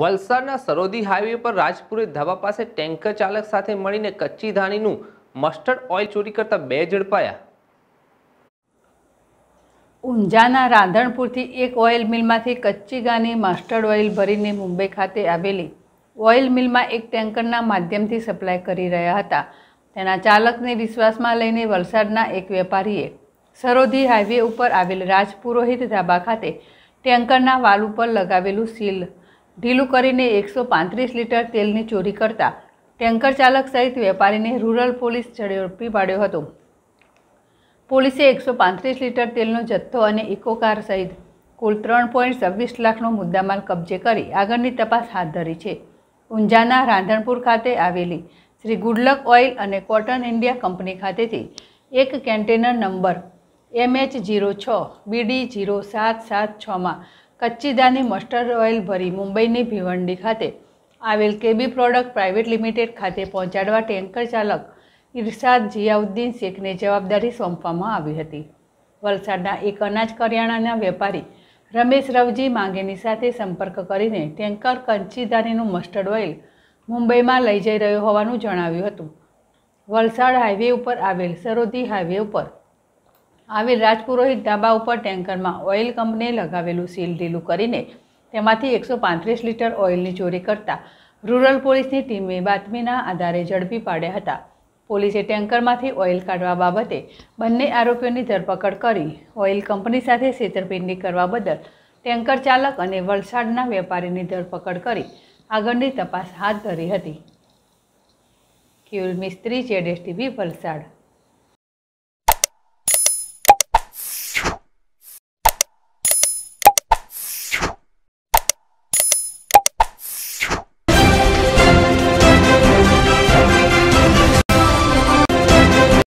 વલસાડના સરોદી હાઈવે પર રાજપુરે ધાબા પાસે ટેન્કર ચાલક સાથે મળીને કચ્ચી ધાણીનું મસ્ટર્ડ ઓઇલ ચોરી કરતા બે ઝડપાયા ઊંઝાના રાંધણપુરથી એક ઓઇલ મિલમાંથી કચ્ચી ગાની માસ્ટર્ડ ઓઇલ ભરીને મુંબઈ ખાતે આવેલી ઓઇલ મિલમાં એક ટેન્કરના માધ્યમથી સપ્લાય કરી રહ્યા હતા તેના ચાલકને વિશ્વાસમાં લઈને વલસાડના એક વેપારીએ સરોદી હાઇવે ઉપર આવેલ રાજપુરોહિત ધાબા ખાતે ટેન્કરના વાલ ઉપર લગાવેલું સીલ ઢીલું કરીને એકસો પાંત્રીસ લીટર તેલની ચોરી કરતા ટેન્કર ચાલક સહિત વેપારીને રૂરલ પોલીસ ઝડપી પાડ્યો હતો પોલીસે એકસો પાંત્રીસ લીટર તેલનો જથ્થો અને ઇકોકાર સહિત કુલ ત્રણ પોઈન્ટ છવ્વીસ લાખનો મુદ્દામાલ કબજે કરી આગળની તપાસ હાથ ધરી છે ઊંઝાના રાંધણપુર ખાતે આવેલી શ્રી ગુડલક ઓઇલ અને કોટન ઇન્ડિયા કંપની ખાતેથી એક કેન્ટેનર નંબર એમએચ જીરો છ બીડી જીરો સાત સાત છમાં કચ્ચીદાની મસ્ટર્ડ ઓઇલ ભરી મુંબઈની ભીવંડી ખાતે આવેલ કેબી પ્રોડક્ટ પ્રાઇવેટ લિમિટેડ ખાતે પહોંચાડવા ટેન્કર ચાલક ઇરશાદ જિયાઉદ્દીન શેખને જવાબદારી સોંપવામાં આવી હતી વલસાડના એક અનાજ કરિયાણાના વેપારી રમેશ રવજી માંગેની સાથે સંપર્ક કરીને ટેન્કર કંચીદાનીનું મસ્ટર્ડ ઓઇલ મુંબઈમાં લઈ જઈ રહ્યો હોવાનું જણાવ્યું હતું વલસાડ હાઈવે ઉપર આવેલ સરોદી હાઈવે ઉપર આવેલ રાજપુરોહિત ધાબા ઉપર ટેન્કરમાં ઓઇલ કંપનીએ લગાવેલું સીલ ઢીલું કરીને તેમાંથી એકસો પાંત્રીસ લીટર ઓઇલની ચોરી કરતા રૂરલ પોલીસની ટીમે બાતમીના આધારે ઝડપી પાડ્યા હતા પોલીસે ટેન્કરમાંથી ઓઇલ કાઢવા બાબતે બંને આરોપીઓની ધરપકડ કરી ઓઇલ કંપની સાથે છેતરપિંડી કરવા બદલ ટેન્કર ચાલક અને વલસાડના વેપારીની ધરપકડ કરી આગળની તપાસ હાથ ધરી હતી ક્યુલ મિસ્ત્રી જેડેશ ટીવી વલસાડ